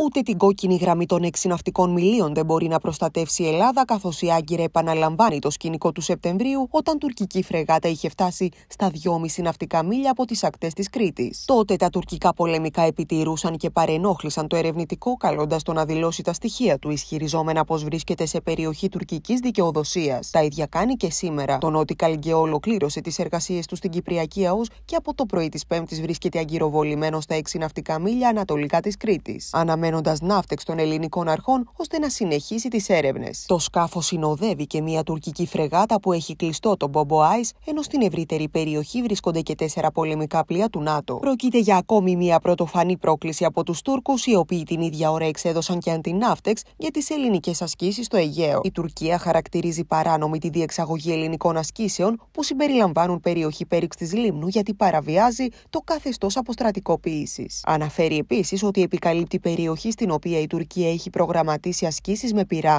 Ούτε την κόκκινη γραμμή των έξι ναυτικών μιλίων δεν μπορεί να προστατεύσει η Ελλάδα, καθώς η Άγκυρα επαναλαμβάνει το σκηνικό του Σεπτεμβρίου, όταν τουρκική φρεγάτα είχε φτάσει στα 2,5 ναυτικά μίλια από τις ακτές της Κρήτης. Τότε τα τουρκικά πολεμικά επιτηρούσαν και παρενόχλησαν το ερευνητικό, καλώντας το να δηλώσει τα στοιχεία του, ισχυριζόμενα πως βρίσκεται σε περιοχή τουρκικής δικαιοδοσίας. Τα ίδια κάνει και σήμερα. Το Νότι Καλγκαιό ολοκλήρωσε τις εργασίες του στην Κυπριακή ΑΟΣ και από το πρωί της Πέμπτης βρίσκεται αγκυροβολημένο στα 6 ναυτικά μίλια ανατολικά της Κρήτης παραμένοντα ναύτεξ των ελληνικών αρχών ώστε να συνεχίσει τις έρευνες. Το σκάφος συνοδεύει και μια τουρκική φρεγάτα που έχει κλειστό τον Μπομπο Άι, ενώ στην ευρύτερη περιοχή βρίσκονται και τέσσερα πολεμικά πλοία του ΝΑΤΟ. Πρόκειται για ακόμη μια πρωτοφανή πρόκληση από τους Τούρκους, οι οποίοι την ίδια ώρα εξέδωσαν και αντιναύτεξ για τις ελληνικές ασκήσεις στο Αιγαίο. Η Τουρκία χαρακτηρίζει παράνομη τη διεξαγωγή ελληνικών ασκήσεων που συμπεριλαμβάνουν περιοχή πέριξ της Λίμνου γιατί παραβιάζει το καθεστώς αποστρατικοποίησης. Αναφέρει επίσης ότι επικαλύπτει περιοχή στην οποία η Τουρκία έχει προγραμματίσει ασκήσεις με πυρά